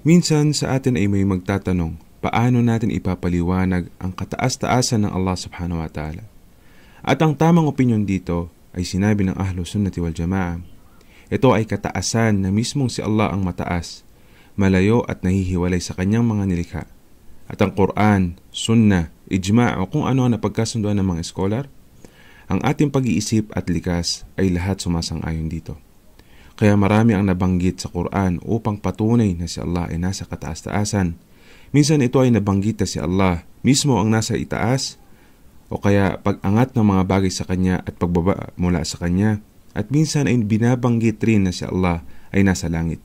Minsan sa atin ay may magtatanong paano natin ipapaliwanag ang kataas-taasan ng Allah subhanahu wa ta'ala. At ang tamang opinyon dito ay sinabi ng Ahlus Sunnati wal Jama'a. Ito ay kataasan na mismong si Allah ang mataas, malayo at nahihiwalay sa kanyang mga nilikha. At ang Quran, Sunnah, Ijma o kung ano ang napagkasunduan ng mga scholar, ang ating pag-iisip at likas ay lahat sumasang-ayon dito. Kaya marami ang nabanggit sa Quran upang patunay na si Allah ay nasa kataas-taasan. Minsan ito ay nabanggit na si Allah mismo ang nasa itaas o kaya pag-angat ng mga bagay sa Kanya at pagbaba mula sa Kanya at minsan ay binabanggit rin na si Allah ay nasa langit.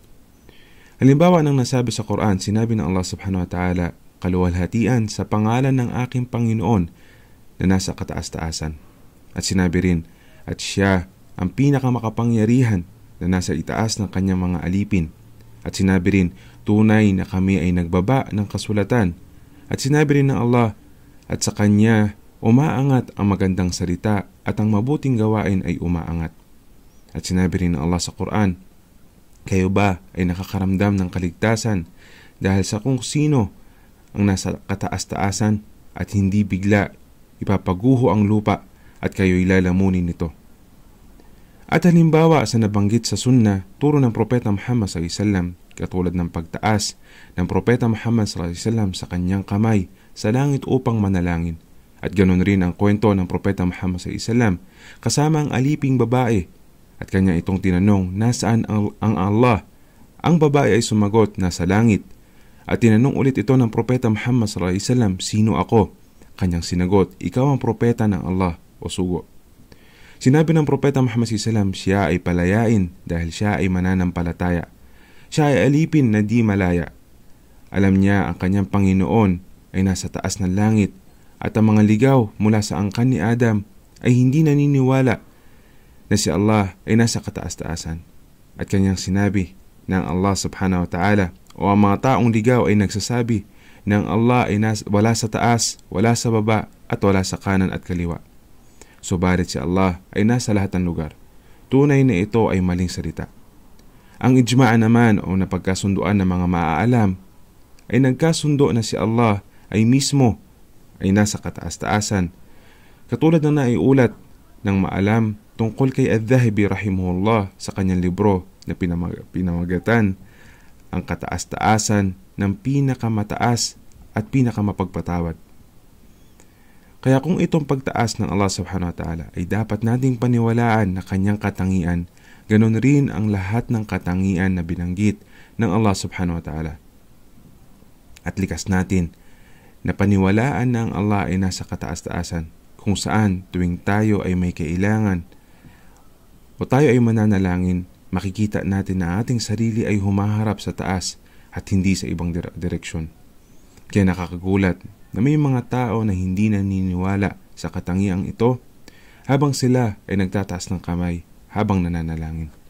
Halimbawa nang nasabi sa Quran, sinabi ng Allah subhanahu wa ta'ala, kaluwalhatian sa pangalan ng aking Panginoon na nasa kataas-taasan. At sinabi rin, at siya ang pinakamakapangyarihan na nasa itaas ng kanyang mga alipin. At sinabi rin, tunay na kami ay nagbaba ng kasulatan. At sinabi rin ng Allah, at sa kanya umaangat ang magandang salita at ang mabuting gawain ay umaangat. At sinabi rin ng Allah sa Quran, Kayo ba ay nakakaramdam ng kaligtasan dahil sa kung sino ang nasa kataas-taasan at hindi bigla ipapaguho ang lupa at kayo'y lalamunin nito.' At halimbawa sa nabanggit sa sunna, turo ng Propeta Muhammad SAW katulad ng pagtaas ng Propeta Muhammad SAW sa kanyang kamay sa langit upang manalangin. At ganoon rin ang kwento ng Propeta Muhammad SAW kasama ang aliping babae at kanya itong tinanong nasaan ang, Allah. Ang babae ay sumagot nasa langit at tinanong ulit ito ng Propeta Muhammad SAW sino ako. Kanyang sinagot, ikaw ang propeta ng Allah o sugo. Sinabi ng Propeta Muhammad Sallam, siya ay palayain dahil siya ay mananampalataya. Siya ay alipin na di malaya. Alam niya ang kanyang Panginoon ay nasa taas ng langit at ang mga ligaw mula sa angkan ni Adam ay hindi naniniwala na si Allah ay nasa kataas-taasan. At kanyang sinabi ng Allah subhanahu wa ta'ala o ang mga taong ligaw ay nagsasabi ng Allah ay nasa, wala sa taas, wala sa baba at wala sa kanan at kaliwa. Subalit si Allah ay nasa lahat ng lugar. Tunay na ito ay maling salita. Ang ijma naman o napagkasunduan ng mga maaalam ay nagkasundo na si Allah ay mismo ay nasa kataas-taasan. Katulad ng naiulat ng maalam tungkol kay Ad-Dhahibi rahimahullah sa kanyang libro na pinamag- pinamagatan ang kataas-taasan ng pinakamataas at pinakamapagpatawad. Kaya kung itong pagtaas ng Allah subhanahu wa ta'ala ay dapat nating paniwalaan na kanyang katangian, ganun rin ang lahat ng katangian na binanggit ng Allah subhanahu wa ta'ala. At likas natin na paniwalaan na Allah ay nasa kataas-taasan kung saan tuwing tayo ay may kailangan o tayo ay mananalangin, makikita natin na ating sarili ay humaharap sa taas at hindi sa ibang dire- direksyon. Kaya nakakagulat na may mga tao na hindi naniniwala sa katangiang ito habang sila ay nagtataas ng kamay habang nananalangin.